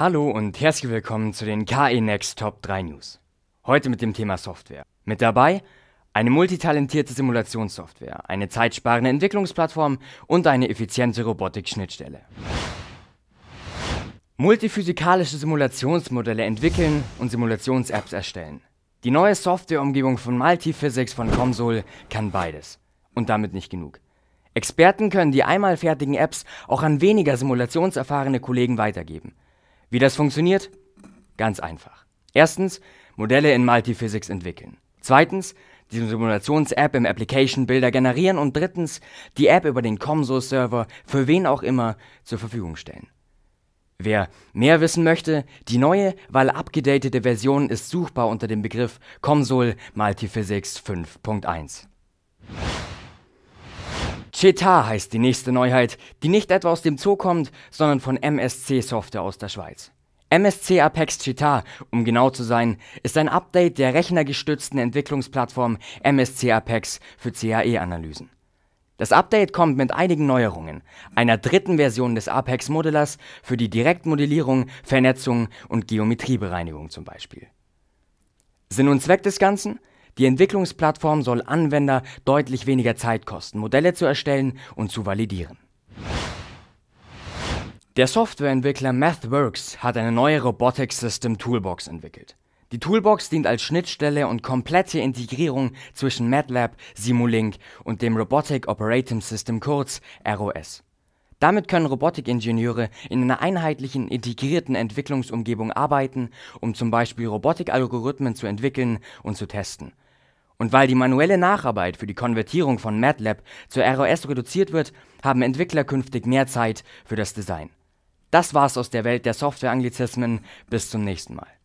Hallo und herzlich willkommen zu den KE Next Top 3 News. Heute mit dem Thema Software. Mit dabei eine multitalentierte Simulationssoftware, eine zeitsparende Entwicklungsplattform und eine effiziente Robotik-Schnittstelle. Multiphysikalische Simulationsmodelle entwickeln und Simulations-Apps erstellen. Die neue Softwareumgebung von Multiphysics von Comsol kann beides. Und damit nicht genug. Experten können die einmal fertigen Apps auch an weniger simulationserfahrene Kollegen weitergeben – wie das funktioniert? Ganz einfach. Erstens, Modelle in Multiphysics entwickeln. Zweitens, die Simulations-App im Application Builder generieren und drittens, die App über den Comsource-Server für wen auch immer zur Verfügung stellen. Wer mehr wissen möchte, die neue, weil abgedatete Version ist suchbar unter dem Begriff Comsol Multiphysics 5.1. Cheetah heißt die nächste Neuheit, die nicht etwa aus dem Zoo kommt, sondern von MSC Software aus der Schweiz. MSC Apex Cheetah, um genau zu sein, ist ein Update der rechnergestützten Entwicklungsplattform MSC Apex für CAE-Analysen. Das Update kommt mit einigen Neuerungen, einer dritten Version des Apex Modellers für die Direktmodellierung, Vernetzung und Geometriebereinigung zum Beispiel. Sinn und Zweck des Ganzen? Die Entwicklungsplattform soll Anwender deutlich weniger Zeit kosten, Modelle zu erstellen und zu validieren. Der Softwareentwickler MathWorks hat eine neue Robotic System Toolbox entwickelt. Die Toolbox dient als Schnittstelle und komplette Integrierung zwischen MATLAB, Simulink und dem Robotic Operating System kurz ROS. Damit können Robotikingenieure in einer einheitlichen, integrierten Entwicklungsumgebung arbeiten, um zum Beispiel Robotikalgorithmen zu entwickeln und zu testen. Und weil die manuelle Nacharbeit für die Konvertierung von MATLAB zur ROS reduziert wird, haben Entwickler künftig mehr Zeit für das Design. Das war's aus der Welt der Software-Anglizismen. Bis zum nächsten Mal.